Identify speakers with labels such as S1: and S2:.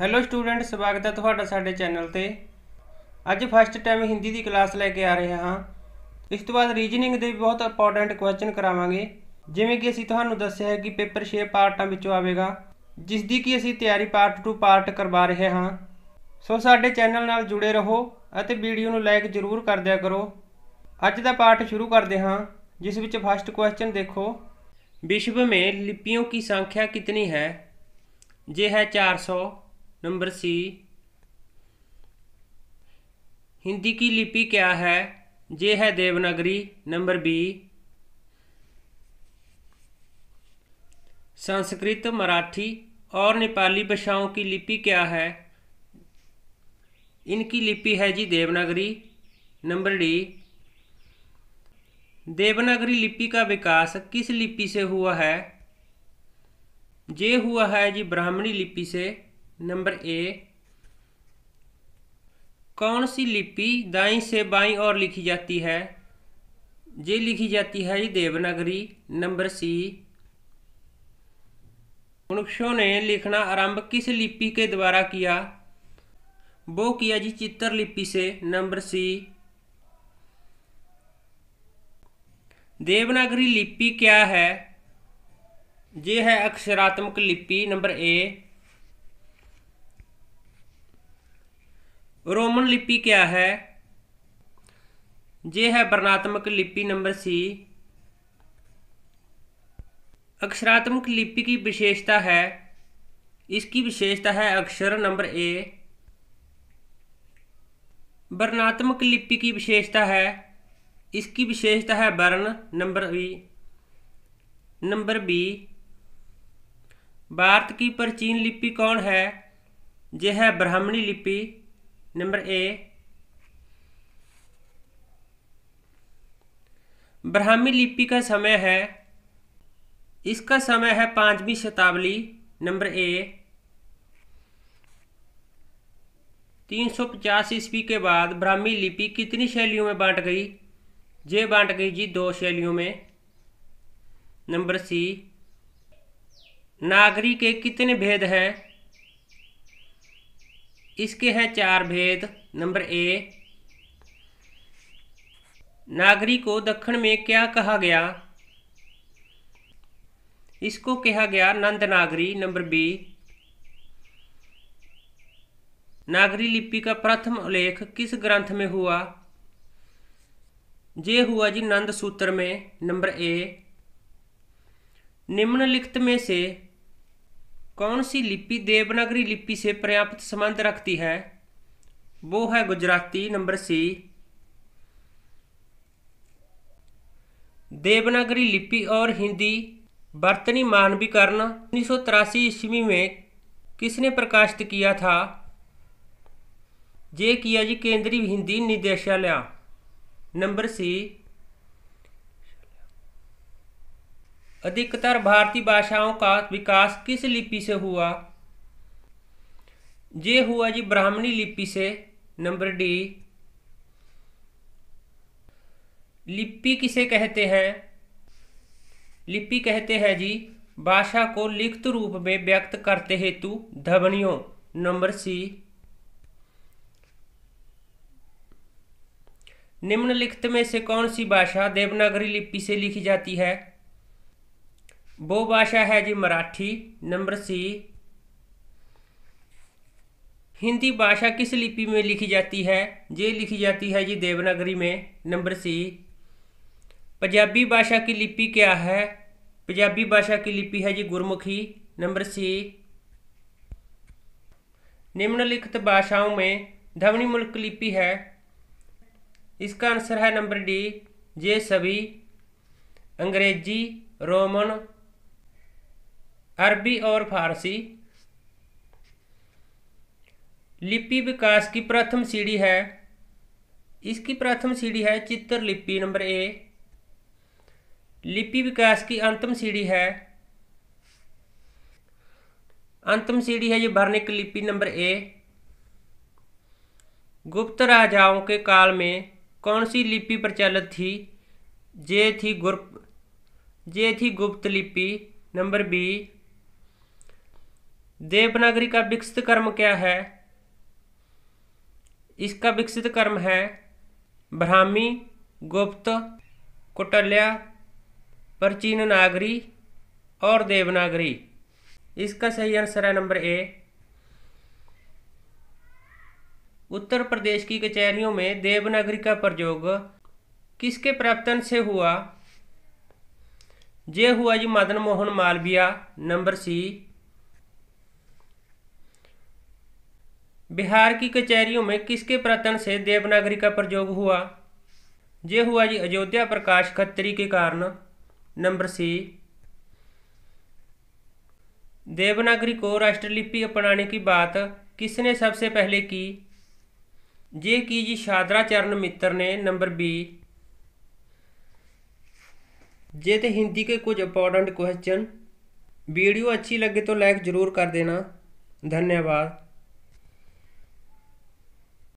S1: hello student ਸਵਾਗਤ ਹੈ ਤੁਹਾਡਾ ਸਾਡੇ ਚੈਨਲ ਤੇ ਅੱਜ ਫਸਟ ਟਾਈਮ ਹਿੰਦੀ ਦੀ ਕਲਾਸ ਲੈ ਕੇ ਆ ਰਹੇ ਹਾਂ ਇਸ ਤੋਂ ਬਾਅਦ ਰੀਜਨਿੰਗ ਦੇ ਬਹੁਤ ਇੰਪੋਰਟੈਂਟ ਕੁਐਸਚਨ ਕਰਾਵਾਂਗੇ ਜਿਵੇਂ ਕਿ ਅਸੀਂ ਤੁਹਾਨੂੰ ਦੱਸਿਆ ਹੈ ਕਿ ਪੇਪਰ 6 ਪਾਰਟਾਂ ਵਿੱਚੋਂ ਆਵੇਗਾ ਜਿਸ ਦੀ ਕਿ ਅਸੀਂ ਤਿਆਰੀ ਪਾਰਟ ਟੂ ਪਾਰਟ ਕਰਵਾ ਰਹੇ ਹਾਂ ਸੋ ਸਾਡੇ ਚੈਨਲ ਨਾਲ ਜੁੜੇ ਰਹੋ ਅਤੇ ਵੀਡੀਓ ਨੂੰ ਲਾਈਕ ਜ਼ਰੂਰ ਕਰ ਦਿਆ ਕਰੋ ਅੱਜ ਦਾ ਪਾਰਟ ਸ਼ੁਰੂ ਕਰਦੇ ਹਾਂ ਜਿਸ ਵਿੱਚ ਫਸਟ ਕੁਐਸਚਨ ਦੇਖੋ ਵਿਸ਼ਵ ਵਿੱਚ ਲਿਪੀਆਂ ਦੀ ਸੰਖਿਆ ਕਿੰਨੀ ਹੈ ਜੇ ਹੈ 400 नंबर सी हिंदी की लिपि क्या है जे है देवनागरी नंबर बी संस्कृत मराठी और नेपाली भाषाओं की लिपि क्या है इनकी लिपि है जी देवनागरी नंबर डी देवनागरी लिपि का विकास किस लिपि से हुआ है जे हुआ है जी ब्राह्मणी लिपि से नंबर ए कौन सी लिपि दाई से बाई और लिखी जाती है ये लिखी जाती है जी देवनागरी नंबर सी मनुष्यों ने लिखना आरंभ किस लिपि के द्वारा किया वो किया जी चित्र लिपि से नंबर सी देवनागरी लिपि क्या है ये है अक्षरात्मक लिपि नंबर ए रोमन लिपि क्या है जे है वर्णात्मक लिपि नंबर सी अक्षरात्मक लिपि की विशेषता है इसकी विशेषता है अक्षर नंबर ए वर्णात्मक लिपि की विशेषता है इसकी विशेषता है वर्ण number B number B Bharat की प्राचीन लिपि कौन है यह है ब्राह्मणी लिपि नंबर ए ब्राह्मी लिपि का समय है इसका समय है पांचवी शताब्दी नंबर ए 350 ईस्वी के बाद ब्राह्मी लिपि कितनी शैलियों में बांट गई जे बांट गई जी दो शैलियों में नंबर सी नागरी के कितने भेद हैं इसके हैं चार भेद नंबर ए नागरी को दक्षिण में क्या कहा गया इसको कहा गया नंद नागरी नंबर बी नागरी लिपि का प्रथम उल्लेख किस ग्रंथ में हुआ ये हुआ जी नंद सूत्र में नंबर ए निम्नलिखित में से कौन सी लिपि देवनागरी लिपि से पर्याप्त संबंध रखती है वो है गुजराती नंबर सी देवनागरी लिपि और हिंदी बर्तनी मानवीकरण उन्नीस सौ ईस्वी में किसने प्रकाशित किया था जे किया जी केंद्रीय हिंदी निदेशालय नंबर सी अधिकतर भारतीय भाषाओं का विकास किस लिपि से हुआ जे हुआ जी ब्राह्मणी लिपि से नंबर डी लिपि किसे कहते हैं लिपि कहते हैं जी भाषा को लिखित रूप में व्यक्त करते हेतु ध्वनियों नंबर सी निम्नलिखित में से कौन सी भाषा देवनागरी लिपि से लिखी जाती है वो भाषा है जी मराठी नंबर सी हिंदी भाषा किस लिपि में लिखी जाती है ये लिखी जाती है जी देवनागरी में नंबर सी पंजाबी भाषा की लिपि क्या है पंजाबी भाषा की लिपि है जी गुरमुखी नंबर सी निम्नलिखित भाषाओं में धवनी मुल्क लिपि है इसका आंसर है नंबर डी ये सभी अंग्रेजी रोमन अरबी और फारसी लिपि विकास की प्रथम सीढ़ी है इसकी प्रथम सीढ़ी है चित्र लिपि नंबर ए लिपि विकास की अंतम सीढ़ी है अंतम सीढ़ी है ये वर्णिक लिपि नंबर ए गुप्त राजाओं के काल में कौन सी लिपि प्रचलित थी जे थी गुर जे थी गुप्त लिपि नंबर बी देवनागरी का विकसित कर्म क्या है इसका विकसित कर्म है ब्राह्मी गुप्त कुटल्या प्राचीन नागरी और देवनागरी इसका सही आंसर है नंबर ए उत्तर प्रदेश की कचहरियों में देवनागरी का प्रयोग किसके प्रवर्तन से हुआ जे हुआ जी मदन मोहन मालविया नंबर सी बिहार की कचहरियों में किसके प्रतन से देवनागरी का प्रयोग हुआ ये हुआ जी अयोध्या प्रकाश खत्री के कारण नंबर सी देवनागरी को राष्ट्रलिपि अपनाने की बात किसने सबसे पहले की ये की जी शादराचरण मित्र ने नंबर बी जे थे हिंदी के कुछ इंपॉर्टेंट क्वेश्चन वीडियो अच्छी लगे तो लाइक ज़रूर कर देना धन्यवाद